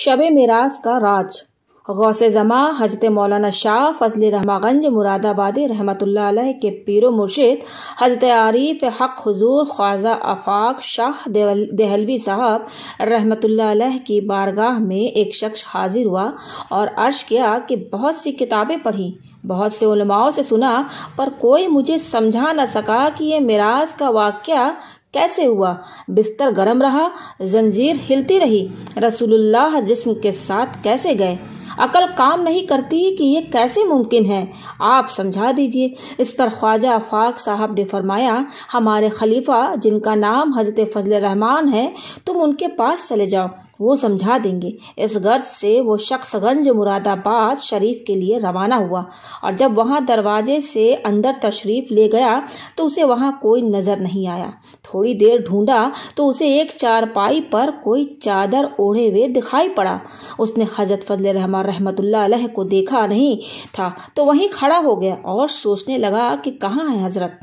शब मराज का राज गौस जमा हजरत मौलाना शाह फजल रहमागंज मुरादाबादी रहमत के पीर मुर्शिद हजरत आरिफ हक हजूर ख्वाजा आफाक शाह देहलवी साहब रहमत की बारगाह में एक शख्स हाजिर हुआ और अर्श किया कि बहुत सी किताबें पढ़ी बहुत से उलमाओं से सुना पर कोई मुझे समझा न सका कि यह मिराज का वाक्य कैसे हुआ बिस्तर गर्म रहा जंजीर हिलती रही रसूलुल्लाह जिस्म के साथ कैसे गए अकल काम नहीं करती कि ये कैसे मुमकिन है आप समझा दीजिए इस पर ख्वाजा आफाक साहब ने फरमाया हमारे खलीफा जिनका नाम हजरत फजल रहमान है तुम उनके पास चले जाओ वो समझा देंगे इस गर्ज से वो शख्स गंज मुरादाबाद शरीफ के लिए रवाना हुआ और जब वहाँ दरवाजे से अंदर तशरीफ ले गया तो उसे वहाँ कोई नज़र नहीं आया थोड़ी देर ढूंढा तो उसे एक चारपाई पर कोई चादर ओढ़े हुए दिखाई पड़ा उसने हजरत फजल रहमान रहमतुल्ला अलह को देखा नहीं था तो वहीं खड़ा हो गया और सोचने लगा कि कहाँ है हजरत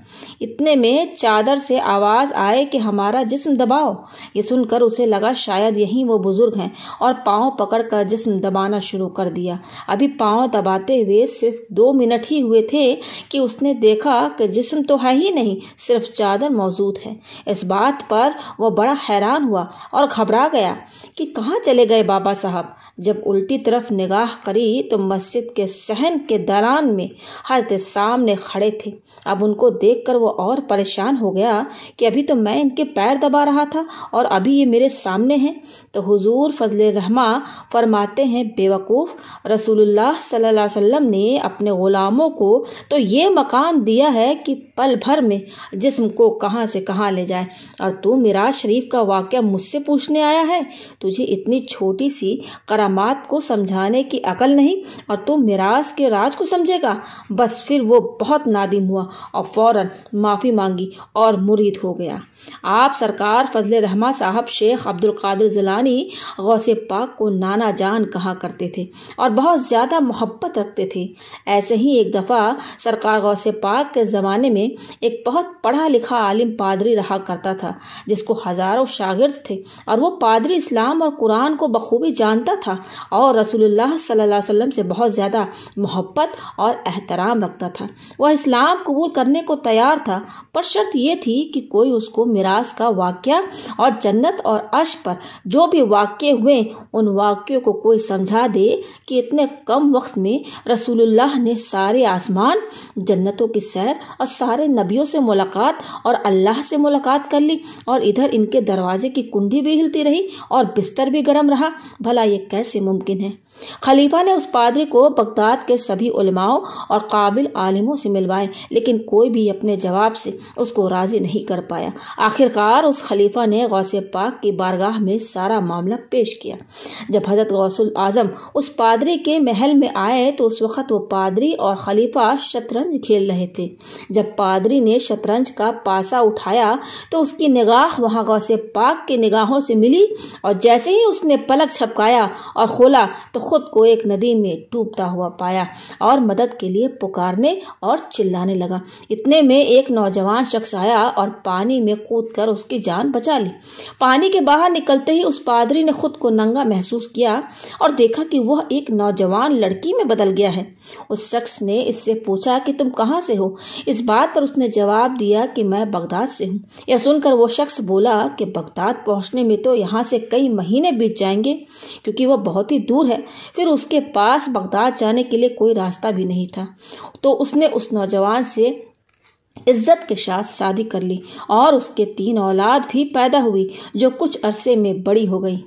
इतने में चादर से आवाज़ आए कि हमारा जिस्म दबाओ ये सुनकर उसे लगा शायद यही वो बुजुर्ग हैं और पाँव पकड़कर जिस्म दबाना शुरू कर दिया अभी पाँव दबाते हुए सिर्फ दो मिनट ही हुए थे कि उसने देखा कि जिस्म तो है ही नहीं सिर्फ चादर मौजूद है इस बात पर वह बड़ा हैरान हुआ और घबरा गया कि कहाँ चले गए बाबा साहब जब उल्टी तरफ निगाह करी तो मस्जिद के सहन के दरान में हजरत सामने खड़े थे अब उनको देखकर वो और परेशान हो गया कि अभी तो मैं इनके पैर दबा रहा था और अभी ये मेरे सामने हैं तो हुजूर फजल रहमा फरमाते हैं बेवकूफ़ रसूलुल्लाह सल्लल्लाहु अलैहि वसल्लम ने अपने ग़ुलामों को तो ये मकाम दिया है कि पल भर में जिस्म को कहाँ से कहाँ ले जाए और तू मिराज शरीफ का वाक़ मुझसे पूछने आया है तुझे इतनी छोटी सी करा करामात को समझाने की अकल नहीं और तू मिराज के राज को समझेगा बस फिर वो बहुत नादिम हुआ और फौरन माफ़ी मांगी और मुरीद हो गया आप सरकार फजल रहमा साहब शेख अब्दुल कादिर जिलानी गौसे पाक को नाना जान कहा करते थे और बहुत ज़्यादा मोहब्बत रखते थे ऐसे ही एक दफ़ा सरकार गौसे पाक के ज़माने में एक बहुत पढ़ा लिखा आलिम पादरी रहा करता था जिसको हज़ारों शागिर्द थे और वो पादरी इस्लाम और कुरान को बखूबी जानता था और रसूलुल्लाह सल्लल्लाहु अलैहि वसल्लम से बहुत ज़्यादा मोहब्बत और एहतराम रखता था वह इस्लाम कबूल करने को तैयार था पर शर्त यह थी कि कोई उसको मिराज का वाक्य और जन्नत और अर्श पर जो भी वाक्य हुए उन वाक्यों को कोई समझा दे कि इतने कम वक्त में रसूलुल्लाह ने सारे आसमान जन्नतों की सैर और सारे नबियों से मुलाकात और अल्लाह से मुलाकात कर ली और इधर इनके दरवाजे की कुंडी भी हिलती रही और बिस्तर भी गर्म रहा भला ये कैसे मुमकिन है खलीफा ने उस पादरी को बगदाद के सभी उलमाओं और काबिल आलिमों से मिलवाए लेकिन कोई भी अपने जवाब से उसको राजी नहीं कर पाया आखिरकार उस खलीफा ने गौसे पाक की बारगाह में सारा मामला पेश किया जब हजरत गौसुल आजम उस पादरी के महल में आए तो उस वक़्त वो पादरी और खलीफा शतरंज खेल रहे थे जब पादरी ने शतरंज का पासा उठाया तो उसकी निगाह वहाँ गौसे पाक की निगाहों से मिली और जैसे ही उसने पलक छपकाया और खोला तो खुद को एक नदी में डूबता हुआ पाया और मदद के लिए पुकारने और चिल्लाने लगा इतने में एक नौजवान शख्स आया और पानी में कूद कर उसकी जान बचा ली पानी के बाहर निकलते ही उस पादरी ने खुद को नंगा महसूस किया और देखा कि वह एक नौजवान लड़की में बदल गया है उस शख्स ने इससे पूछा कि तुम कहाँ से हो इस बात पर उसने जवाब दिया कि मैं बगदाद से हूँ यह सुनकर वो शख्स बोला कि बगदाद पहुँचने में तो यहाँ से कई महीने बीत जाएंगे क्योंकि वह बहुत ही दूर है फिर उसके पास बगदाद जाने के लिए कोई रास्ता भी नहीं था तो उसने उस नौजवान से इज्जत के साथ शादी कर ली और उसके तीन औलाद भी पैदा हुई जो कुछ अरसे में बड़ी हो गई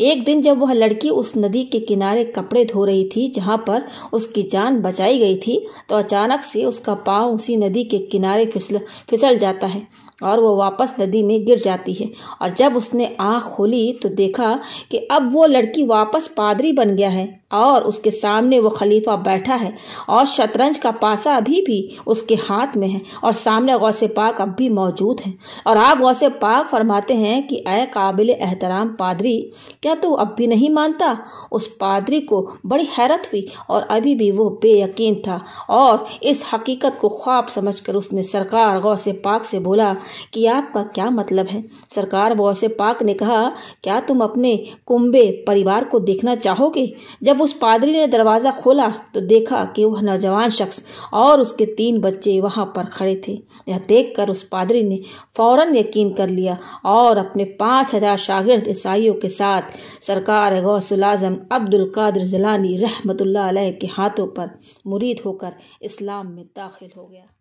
एक दिन जब वह लड़की उस नदी के किनारे कपड़े धो रही थी जहाँ पर उसकी जान बचाई गई थी तो अचानक से उसका पांव उसी नदी के किनारे फिसल फिसल जाता है और वो वापस नदी में गिर जाती है और जब उसने आँख खोली तो देखा कि अब वो लड़की वापस पादरी बन गया है और उसके सामने वो खलीफा बैठा है और शतरंज का पासा अभी भी उसके हाथ में है और सामने गौसे पाक अब भी मौजूद है और आप गौसे पाक फरमाते हैं कि अय काबिल एहतराम पादरी क्या तू अब भी नहीं मानता उस पादरी को बड़ी हैरत हुई और अभी भी वो बेयकीन था और इस हकीकत को ख्वाब समझकर उसने सरकार गौसे पाक से बोला कि आपका क्या मतलब है सरकार गौसे पाक ने कहा क्या तुम अपने कुंबे परिवार को देखना चाहोगे जब जब उस पादरी ने दरवाज़ा खोला तो देखा कि वह नौजवान शख्स और उसके तीन बच्चे वहाँ पर खड़े थे यह देखकर उस पादरी ने फौरन यकीन कर लिया और अपने पाँच हजार शागिर्द ईसाइयों के साथ सरकार गौसलाजम अब्दुल कादिर जिलानी रहमतुल्लाह के हाथों पर मुरीद होकर इस्लाम में दाखिल हो गया